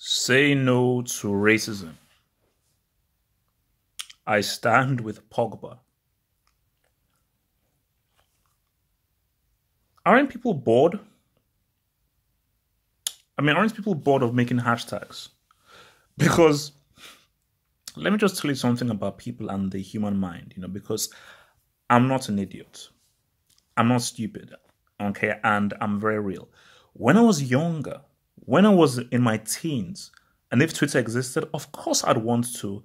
Say no to racism. I stand with Pogba. Aren't people bored? I mean, aren't people bored of making hashtags? Because let me just tell you something about people and the human mind, you know, because I'm not an idiot. I'm not stupid, okay? And I'm very real. When I was younger, when I was in my teens, and if Twitter existed, of course I'd want to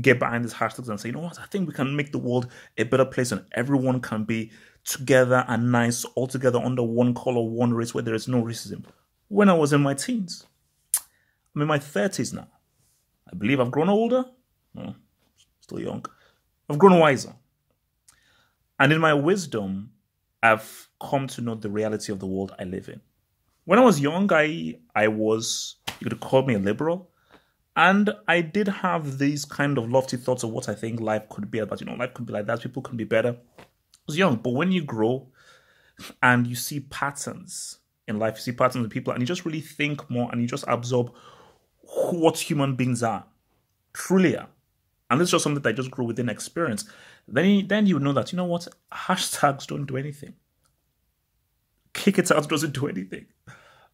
get behind these hashtags and say, you know what, I think we can make the world a better place and everyone can be together and nice all together under one color, one race where there is no racism. When I was in my teens, I'm in my 30s now. I believe I've grown older. still young. I've grown wiser. And in my wisdom, I've come to know the reality of the world I live in when I was young, I I was you could call me a liberal, and I did have these kind of lofty thoughts of what I think life could be about. You know, life could be like that. People can be better. I was young, but when you grow, and you see patterns in life, you see patterns in people, and you just really think more, and you just absorb what human beings are, truly are. And this is just something that I just grew within experience. Then, you, then you know that you know what hashtags don't do anything kick it out doesn't do anything.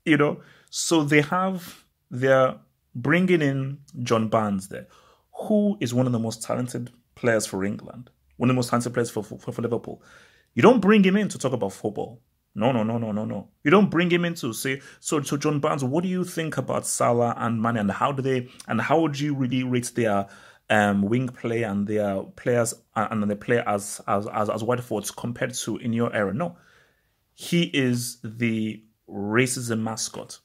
You know? So they have they're bringing in John Barnes there, who is one of the most talented players for England, one of the most talented players for, for, for Liverpool. You don't bring him in to talk about football. No, no, no, no, no, no. You don't bring him in to say, so, so John Barnes, what do you think about Salah and Mane and how do they, and how would you really rate their um, wing play and their players and, the player as, as, as, as wide forwards compared to in your era? No. He is the racism mascot.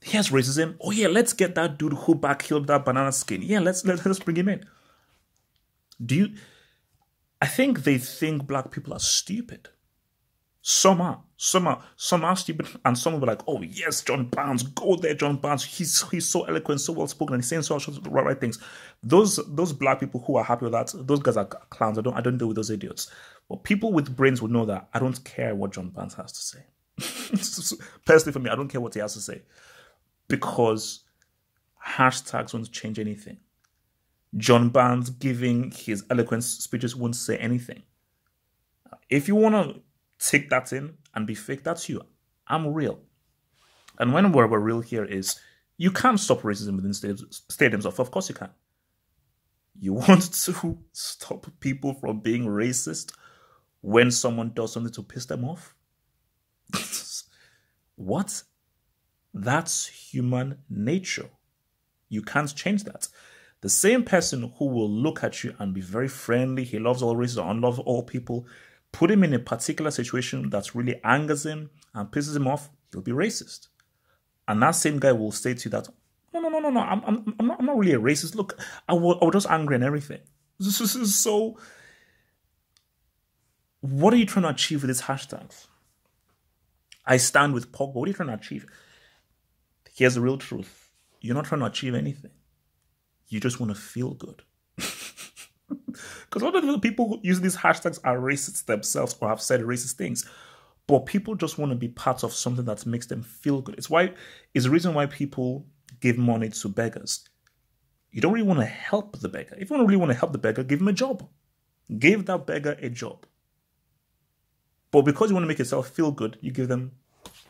He has racism. Oh yeah, let's get that dude who back killed that banana skin. Yeah, let's let, let's bring him in. Do you I think they think black people are stupid. Some are, some are, some are stupid, and some will be like, "Oh yes, John Barnes, go there, John Barnes. He's he's so eloquent, so well spoken, and he's saying so the right, right things." Those those black people who are happy with that, those guys are clowns. I don't I don't deal with those idiots. But people with brains would know that I don't care what John Barnes has to say. Personally, for me, I don't care what he has to say because hashtags won't change anything. John Barnes giving his eloquent speeches won't say anything. If you want to take that in and be fake, that's you. I'm real. And when we're, we're real here is you can't stop racism within stadiums. Of course you can. You want to stop people from being racist? when someone does something to piss them off? what? That's human nature. You can't change that. The same person who will look at you and be very friendly, he loves all races or unloves all people, put him in a particular situation that really angers him and pisses him off, he'll be racist. And that same guy will say to you that, no, no, no, no, no, I'm, I'm, I'm, not, I'm not really a racist. Look, I, I was just angry and everything. So what are you trying to achieve with these hashtags? I stand with Pogba. What are you trying to achieve? Here's the real truth. You're not trying to achieve anything. You just want to feel good. Because a lot of the people who use these hashtags are racist themselves or have said racist things. But people just want to be part of something that makes them feel good. It's why it's the reason why people give money to beggars. You don't really want to help the beggar. If you don't really want to help the beggar, give him a job. Give that beggar a job. But because you want to make yourself feel good, you give them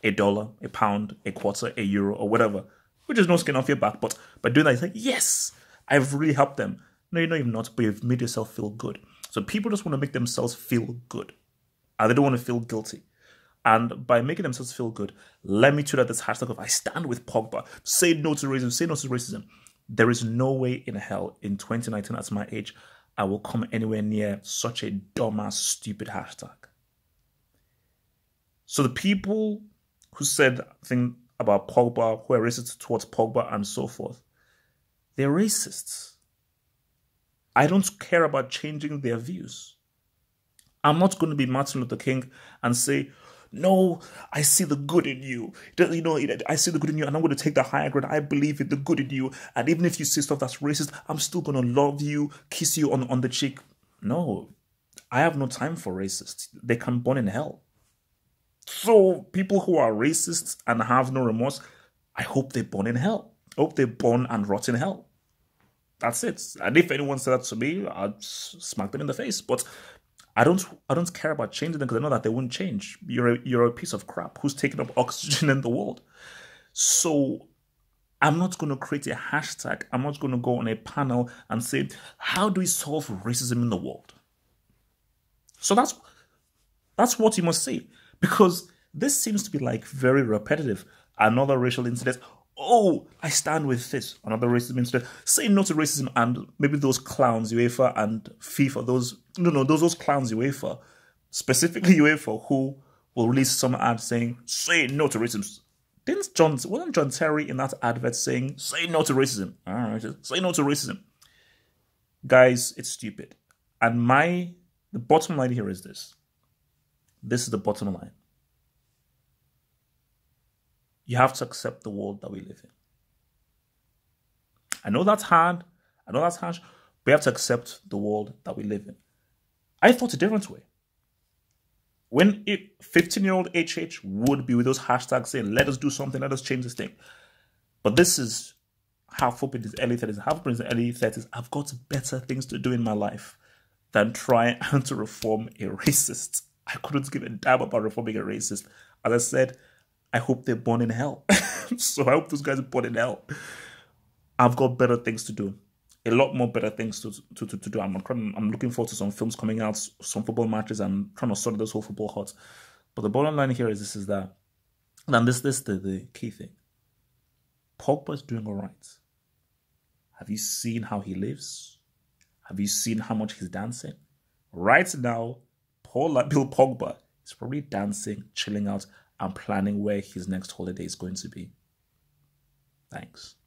a dollar, a pound, a quarter, a euro, or whatever, which is no skin off your back. But by doing that, it's like, yes, I've really helped them. No, you know you've not, but you've made yourself feel good. So people just want to make themselves feel good. And they don't want to feel guilty. And by making themselves feel good, let me tweet out this hashtag of I stand with Pogba. Say no to racism. Say no to racism. There is no way in hell in 2019 at my age I will come anywhere near such a dumbass, stupid hashtag. So the people who said thing about Pogba, who are racist towards Pogba and so forth, they're racists. I don't care about changing their views. I'm not going to be Martin Luther King and say, no, I see the good in you. You know, I see the good in you, and I'm going to take the higher ground. I believe in the good in you, and even if you say stuff that's racist, I'm still going to love you, kiss you on, on the cheek. No, I have no time for racists. They can burn in hell. So people who are racists and have no remorse, I hope they burn in hell. I hope they burn and rot in hell. That's it. And if anyone said that to me, I'd smack them in the face. But I don't I don't care about changing them because I know that they won't change. You're a, you're a piece of crap who's taking up oxygen in the world. So I'm not going to create a hashtag. I'm not going to go on a panel and say, how do we solve racism in the world? So that's that's what you must say because this seems to be like very repetitive. Another racial incident. Oh, I stand with this. Another racism incident. Say no to racism, and maybe those clowns UEFA and FIFA. Those no, no, those those clowns UEFA, specifically UEFA, who will release some ad saying "Say no to racism." Didn't John wasn't John Terry in that advert saying "Say no to racism"? All right, say no to racism. Guys, it's stupid. And my the bottom line here is this: this is the bottom line. You have to accept the world that we live in. I know that's hard. I know that's harsh. We have to accept the world that we live in. I thought a different way. When 15 year old HH would be with those hashtags saying, let us do something, let us change this thing. But this is half up in his early 30s, half up in his early 30s. I've got better things to do in my life than try and to reform a racist. I couldn't give a damn about reforming a racist. As I said, I hope they're born in hell. so I hope those guys are born in hell. I've got better things to do. A lot more better things to, to, to, to do. I'm, I'm looking forward to some films coming out, some football matches. I'm trying to sort this whole football hot. But the bottom line here is this is that, and this this the, the key thing. Pogba's doing all right. Have you seen how he lives? Have you seen how much he's dancing? Right now, poor like Bill Pogba is probably dancing, chilling out, and planning where his next holiday is going to be. Thanks.